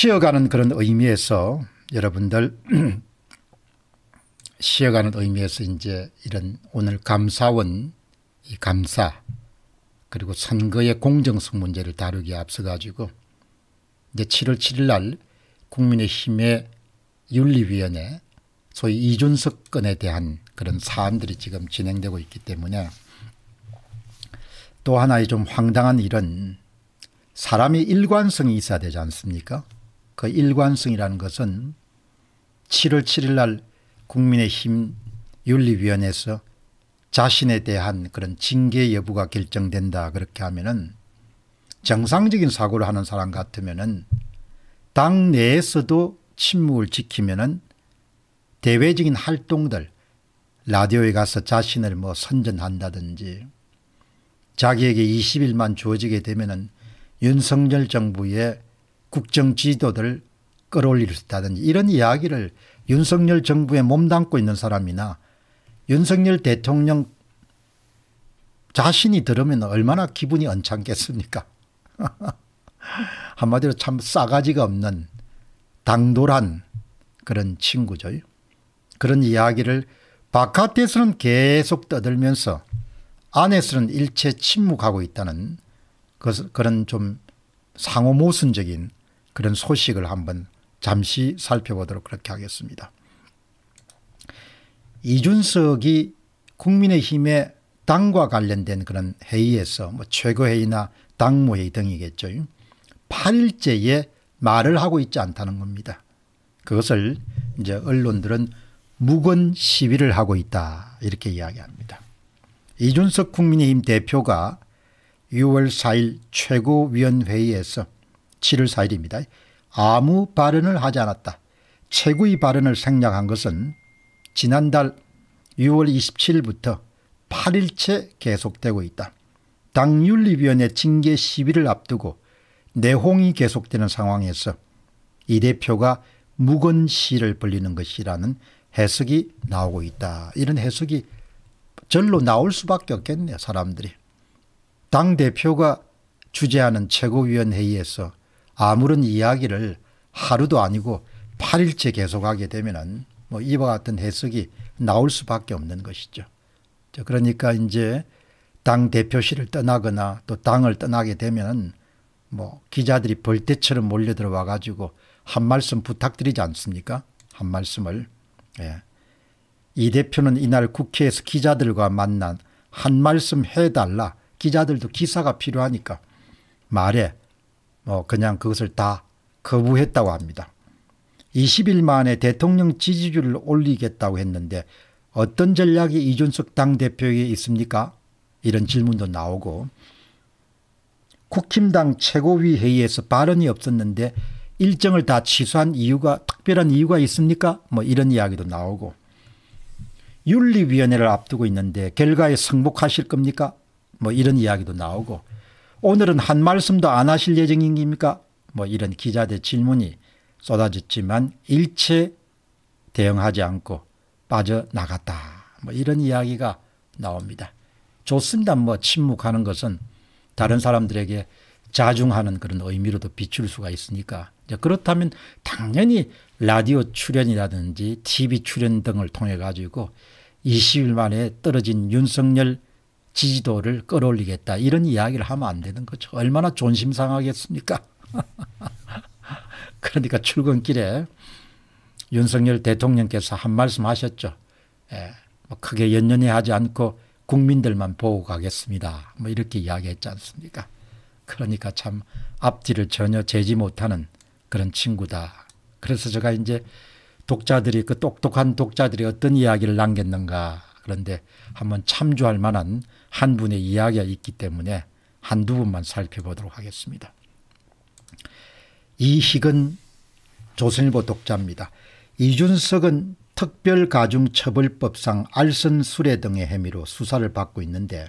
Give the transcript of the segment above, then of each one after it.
쉬어가는 그런 의미에서 여러분들 쉬어가는 의미에서 이제 이런 오늘 감사원 이 감사 그리고 선거의 공정성 문제를 다루기에 앞서 가지고 이제 7월 7일 날 국민의힘의 윤리위원회 소위 이준석 건에 대한 그런 사안들이 지금 진행되고 있기 때문에 또 하나의 좀 황당한 일은 사람이 일관성이 있어야 되지 않습니까? 그 일관성이라는 것은 7월 7일 날 국민의힘 윤리위원회에서 자신에 대한 그런 징계 여부가 결정된다 그렇게 하면은 정상적인 사고를 하는 사람 같으면은 당 내에서도 침묵을 지키면은 대외적인 활동들 라디오에 가서 자신을 뭐 선전한다든지 자기에게 20일만 주어지게 되면은 윤석열 정부의 국정 지도들 끌어올릴 수 있다든지 이런 이야기를 윤석열 정부에 몸담고 있는 사람이나 윤석열 대통령 자신이 들으면 얼마나 기분이 언짢겠습니까? 한마디로 참 싸가지가 없는 당돌한 그런 친구죠. 그런 이야기를 바깥에서는 계속 떠들면서 안에서는 일체 침묵하고 있다는 그런 좀 상호 모순적인 그런 소식을 한번 잠시 살펴보도록 그렇게 하겠습니다. 이준석이 국민의힘의 당과 관련된 그런 회의에서 뭐 최고회의나 당무회의 등이겠죠. 8일째에 말을 하고 있지 않다는 겁니다. 그것을 이제 언론들은 묵은 시위를 하고 있다 이렇게 이야기합니다. 이준석 국민의힘 대표가 6월 4일 최고위원회의에서 7월 4일입니다. 아무 발언을 하지 않았다. 최고의 발언을 생략한 것은 지난달 6월 27일부터 8일째 계속되고 있다. 당윤리위원회 징계 시비를 앞두고 내홍이 계속되는 상황에서 이 대표가 묵은 시를 벌리는 것이라는 해석이 나오고 있다. 이런 해석이 절로 나올 수밖에 없겠네요. 사람들이. 당대표가 주재하는 최고위원회의에서 아무런 이야기를 하루도 아니고 8일째 계속하게 되면은 뭐 이와 같은 해석이 나올 수밖에 없는 것이죠. 그러니까 이제 당 대표실을 떠나거나 또 당을 떠나게 되면은 뭐 기자들이 벌떼처럼 몰려 들어와 가지고 한 말씀 부탁드리지 않습니까? 한 말씀을. 예. 이 대표는 이날 국회에서 기자들과 만난 한 말씀 해달라. 기자들도 기사가 필요하니까 말해. 뭐 그냥 그것을 다 거부했다고 합니다. 20일 만에 대통령 지지율을 올리겠다고 했는데 어떤 전략이 이준석 당대표에게 있습니까? 이런 질문도 나오고 국힘당 최고위 회의에서 발언이 없었는데 일정을 다 취소한 이유가 특별한 이유가 있습니까? 뭐 이런 이야기도 나오고 윤리위원회를 앞두고 있는데 결과에 승복하실 겁니까? 뭐 이런 이야기도 나오고 오늘은 한 말씀도 안 하실 예정인 니까뭐 이런 기자대 질문이 쏟아졌지만 일체 대응하지 않고 빠져나갔다. 뭐 이런 이야기가 나옵니다. 좋습니다. 뭐 침묵하는 것은 다른 사람들에게 자중하는 그런 의미로도 비출 수가 있으니까 그렇다면 당연히 라디오 출연이라든지 TV 출연 등을 통해 가지고 20일 만에 떨어진 윤석열 지지도를 끌어올리겠다 이런 이야기를 하면 안 되는 거죠. 얼마나 존심 상하겠습니까? 그러니까 출근길에 윤석열 대통령께서 한 말씀 하셨죠. 예, 뭐 크게 연연해 하지 않고 국민들만 보고 가겠습니다. 뭐 이렇게 이야기했지 않습니까? 그러니까 참 앞뒤를 전혀 재지 못하는 그런 친구다. 그래서 제가 이제 독자들이 그 똑똑한 독자들이 어떤 이야기를 남겼는가 그런데 한번 참조할 만한 한 분의 이야기가 있기 때문에 한두 분만 살펴보도록 하겠습니다. 이희근 조선일보 독자입니다. 이준석은 특별가중처벌법상 알선 수뢰 등의 혐의로 수사를 받고 있는데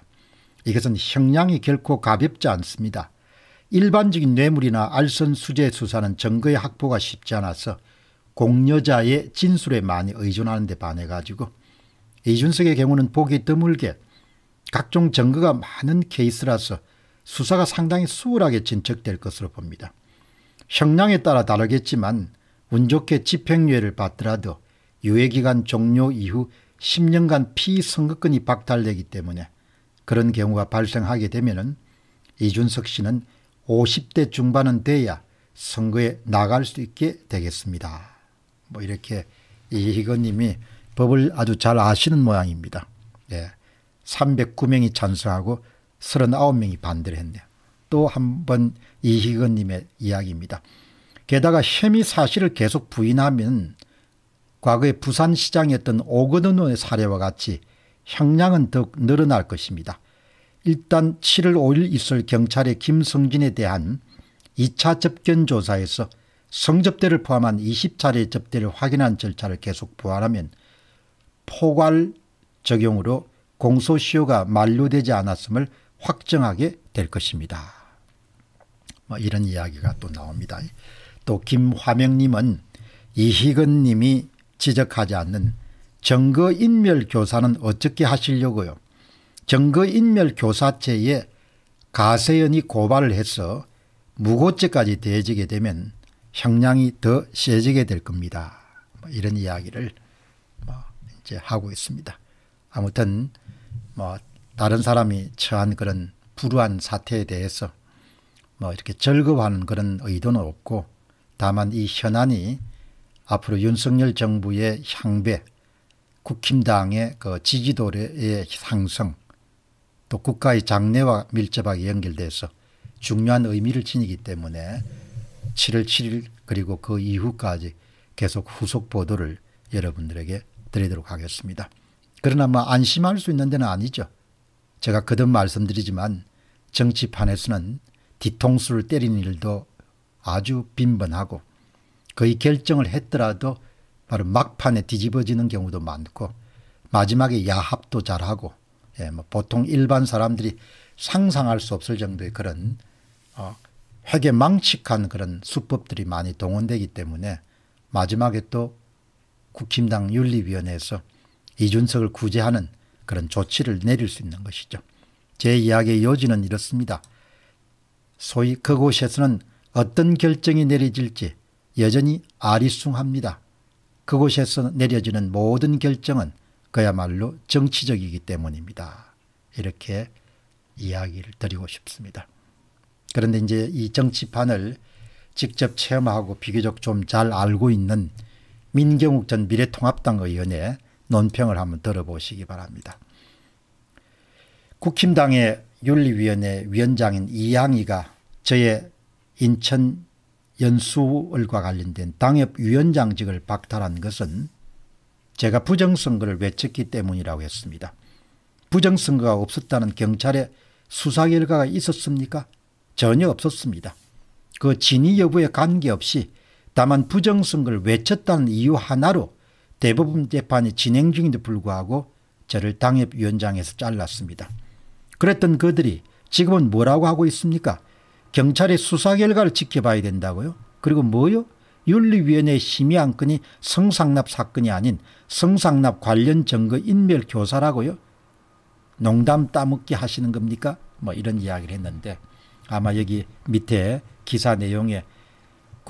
이것은 형량이 결코 가볍지 않습니다. 일반적인 뇌물이나 알선 수재 수사는 증거의 확보가 쉽지 않아서 공여자의 진술에 많이 의존하는 데 반해 가지고 이준석의 경우는 보기 드물게 각종 증거가 많은 케이스라서 수사가 상당히 수월하게 진척될 것으로 봅니다. 형량에 따라 다르겠지만 운 좋게 집행유예를 받더라도 유예기간 종료 이후 10년간 피선거권이 박탈되기 때문에 그런 경우가 발생하게 되면 이준석 씨는 50대 중반은 돼야 선거에 나갈 수 있게 되겠습니다. 뭐 이렇게 이희건님이 법을 아주 잘 아시는 모양입니다. 예. 309명이 찬성하고 39명이 반대를 했네요. 또 한 번 이희건 님의 이야기입니다. 게다가 혐의 사실을 계속 부인하면 과거에 부산시장이었던 오건원의 사례와 같이 형량은 더욱 늘어날 것입니다. 일단 7월 5일 있을 경찰의 김성진에 대한 2차 접견 조사에서 성접대를 포함한 20차례 접대를 확인한 절차를 계속 보완하면 포괄 적용으로 공소시효가 만료되지 않았음을 확정하게 될 것입니다. 뭐 이런 이야기가 또 나옵니다. 또 김화명님은 이희근님이 지적하지 않는 정거인멸 교사는 어떻게 하시려고요? 정거인멸 교사체에 가세연이 고발을 해서 무고죄까지 대해지게 되면 형량이 더 세지게 될 겁니다. 뭐 이런 이야기를 뭐 이제 하고 있습니다. 아무튼 뭐 다른 사람이 처한 그런 불우한 사태에 대해서 뭐 이렇게 절급하는 그런 의도는 없고 다만 이 현안이 앞으로 윤석열 정부의 향배, 국힘당의 그 지지도의 상승, 또 국가의 장래와 밀접하게 연결돼서 중요한 의미를 지니기 때문에 7월 7일 그리고 그 이후까지 계속 후속 보도를 여러분들에게 드리도록 하겠습니다. 그러나 뭐 안심할 수 있는 데는 아니죠. 제가 거듭 말씀드리지만 정치판에서는 뒤통수를 때리는 일도 아주 빈번하고 거의 결정을 했더라도 바로 막판에 뒤집어지는 경우도 많고 마지막에 야합도 잘하고 예, 뭐 보통 일반 사람들이 상상할 수 없을 정도의 그런 어, 회계 망측한 그런 수법들이 많이 동원되기 때문에 마지막에 또 국힘당 윤리위원회에서 이준석을 구제하는 그런 조치를 내릴 수 있는 것이죠. 제 이야기의 요지는 이렇습니다. 소위 그곳에서는 어떤 결정이 내려질지 여전히 아리숭합니다. 그곳에서 내려지는 모든 결정은 그야말로 정치적이기 때문입니다. 이렇게 이야기를 드리고 싶습니다. 그런데 이제 이 정치판을 직접 체험하고 비교적 좀 잘 알고 있는 민경욱 전 미래통합당 의원의 논평을 한번 들어보시기 바랍니다. 국힘당의 윤리위원회 위원장인 이양이가 저의 인천 연수을과 관련된 당협 위원장직을 박탈한 것은 제가 부정선거를 외쳤기 때문이라고 했습니다. 부정선거가 없었다는 경찰의 수사 결과가 있었습니까? 전혀 없었습니다. 그 진위 여부에 관계없이 다만 부정선거를 외쳤다는 이유 하나로 대법원 재판이 진행 중인데 불구하고 저를 당협위원장에서 잘랐습니다. 그랬던 그들이 지금은 뭐라고 하고 있습니까? 경찰의 수사 결과를 지켜봐야 된다고요? 그리고 뭐요? 윤리위원회 심의 안건이 성상납 사건이 아닌 성상납 관련 증거 인멸 교사라고요? 농담 따먹기 하시는 겁니까? 뭐 이런 이야기를 했는데 아마 여기 밑에 기사 내용에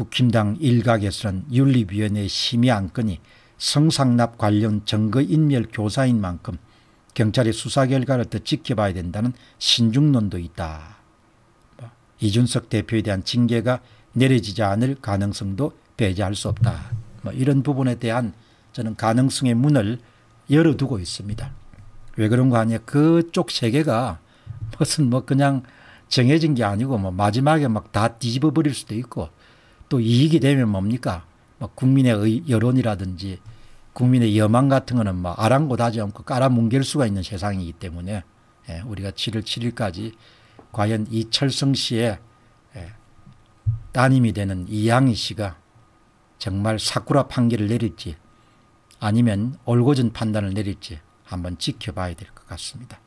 국힘당 일각에서는 윤리위원회 심의 안건이 성상납 관련 증거인멸 교사인 만큼 경찰의 수사 결과를 더 지켜봐야 된다는 신중론도 있다. 뭐, 이준석 대표에 대한 징계가 내려지지 않을 가능성도 배제할 수 없다. 뭐 이런 부분에 대한 저는 가능성의 문을 열어두고 있습니다. 왜 그런가 하냐 그쪽 세계가 무슨 뭐 그냥 정해진 게 아니고 뭐 마지막에 막 다 뒤집어버릴 수도 있고 또 이익이 되면 뭡니까? 막 국민의 의, 여론이라든지 국민의 여망 같은 거는 막 아랑곳하지 않고 깔아뭉갤 수가 있는 세상이기 때문에 예, 우리가 7월 7일까지 과연 이철성 씨의 예, 따님이 되는 이양희 씨가 정말 사쿠라 판결을 내릴지 아니면 올고전 판단을 내릴지 한번 지켜봐야 될 것 같습니다.